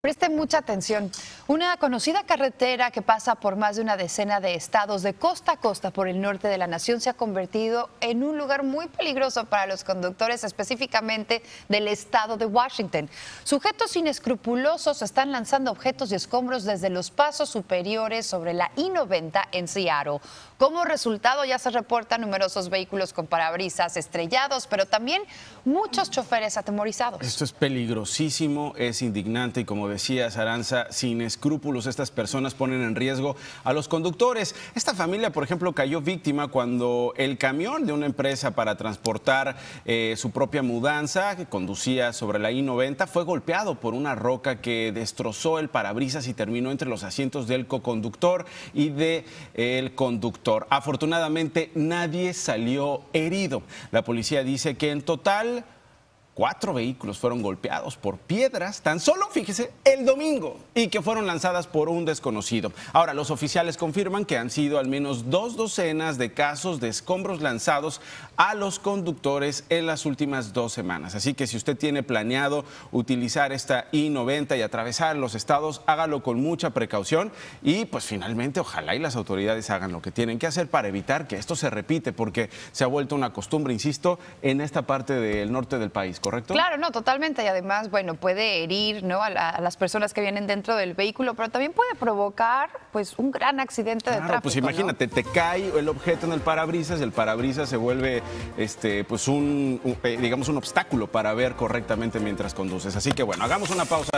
Presten mucha atención. Una conocida carretera que pasa por más de una decena de estados de costa a costa por el norte de la nación se ha convertido en un lugar muy peligroso para los conductores, específicamente del estado de Washington. Sujetos inescrupulosos están lanzando objetos y escombros desde los pasos superiores sobre la I-90 en Seattle. Como resultado ya se reportan numerosos vehículos con parabrisas estrellados, pero también muchos choferes atemorizados. Esto es peligrosísimo, es indignante y como Decía Saranza, sin escrúpulos estas personas ponen en riesgo a los conductores. Esta familia, por ejemplo, cayó víctima cuando el camión de una empresa para transportar eh, su propia mudanza, que conducía sobre la I-90, fue golpeado por una roca que destrozó el parabrisas y terminó entre los asientos del coconductor y del conductor. Afortunadamente, nadie salió herido. La policía dice que en total Cuatro vehículos fueron golpeados por piedras, tan solo, fíjese, el domingo, y que fueron lanzadas por un desconocido. Ahora, los oficiales confirman que han sido al menos dos docenas de casos de escombros lanzados a los conductores en las últimas dos semanas. Así que si usted tiene planeado utilizar esta I-90 y atravesar los estados, hágalo con mucha precaución y pues finalmente ojalá y las autoridades hagan lo que tienen que hacer para evitar que esto se repite, porque se ha vuelto una costumbre, insisto, en esta parte del norte del país. Claro, no, totalmente. Y además, bueno, puede herir ¿no? a, las personas que vienen dentro del vehículo, pero también puede provocar pues un gran accidente de pues, tráfico. Pues imagínate, te cae el objeto en el parabrisas, el parabrisas se vuelve este, pues un, un eh, digamos un obstáculo para ver correctamente mientras conduces. Así que bueno, hagamos una pausa.